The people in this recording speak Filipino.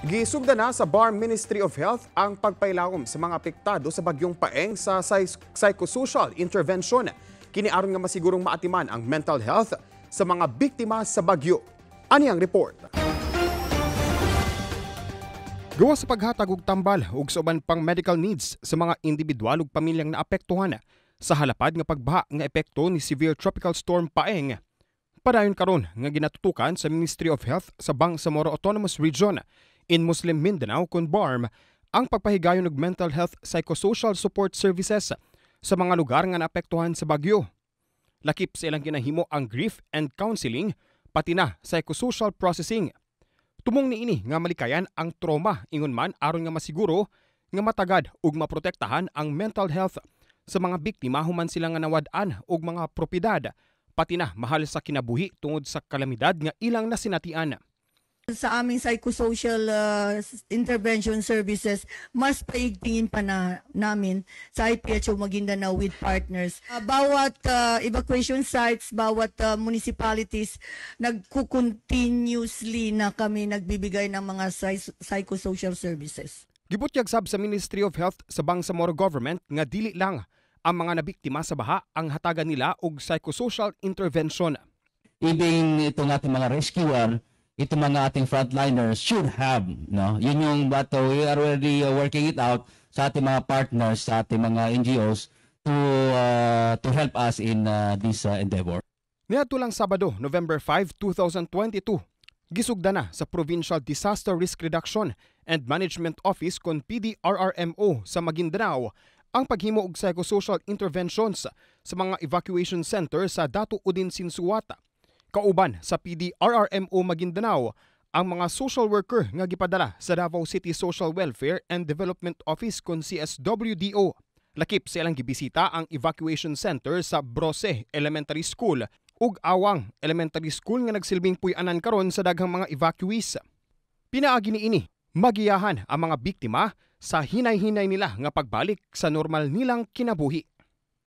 Gisugda na sa Bar Ministry of Health ang pagpailaom sa mga apektado sa bagyong paeng sa psychosocial intervention. Kiniaron nga masigurong maatiman ang mental health sa mga biktima sa bagyo. Ani ang report? Gawa sa paghatag og tambal ug sa uban pang medical needs sa mga individual ug pamilyang naapektuhan sa halapad nga pagbaha nga epekto ni severe tropical storm Paeng. Padayon karon nga ginatutukan sa Ministry of Health sa Bangsamoro Autonomous Region in Muslim Mindanao confirm ang pagpahigayon ng mental health psychosocial support services sa mga lugar nga naapektuhan sa bagyo. Lakip sa ilang ginahimo ang grief and counseling pati na psychosocial processing. Tumong niini nga malikayan ang trauma ingon man aron nga masiguro nga matagad ug maprotektahan ang mental health sa mga biktima human sila nga nawad-an og mga propiedad pati na mahal sa kinabuhi tungod sa kalamidad nga ilang nasinatian sa aming psychosocial uh, intervention services, mas paigtingin pa na, namin sa IPHO Maguindanao with partners. Uh, bawat uh, evacuation sites, bawat uh, municipalities, nagkukontinuously na kami nagbibigay ng mga psychosocial services. Gibutyag sab sa Ministry of Health sa Bangsamoro Government nga dili lang ang mga nabiktima sa baha ang hatagan nila og psychosocial intervention. Ibing itong ating mga rescuer itong mga ating frontliners should have. No? Yun yung bato. We are already uh, working it out sa ating mga partners, sa ating mga NGOs to, uh, to help us in uh, this uh, endeavor. lang Sabado, November 5, 2022, gisugda na sa Provincial Disaster Risk Reduction and Management Office kon PDRRMO sa Maguindanao ang paghimo og psychosocial interventions sa mga evacuation center sa Dato Udin Sinsuwata Kauban sa PDRRMO Maguindanao, ang mga social worker nga gipadala sa Davao City Social Welfare and Development Office kon CSWDO. Lakip sa ilang gibisita ang evacuation center sa Brose Elementary School ug Awang Elementary School nga nagsilbing puy-anan karon sa daghang mga evacuees. Pinaagi niini magiyahan ang mga biktima sa hinay-hinay nila nga pagbalik sa normal nilang kinabuhi.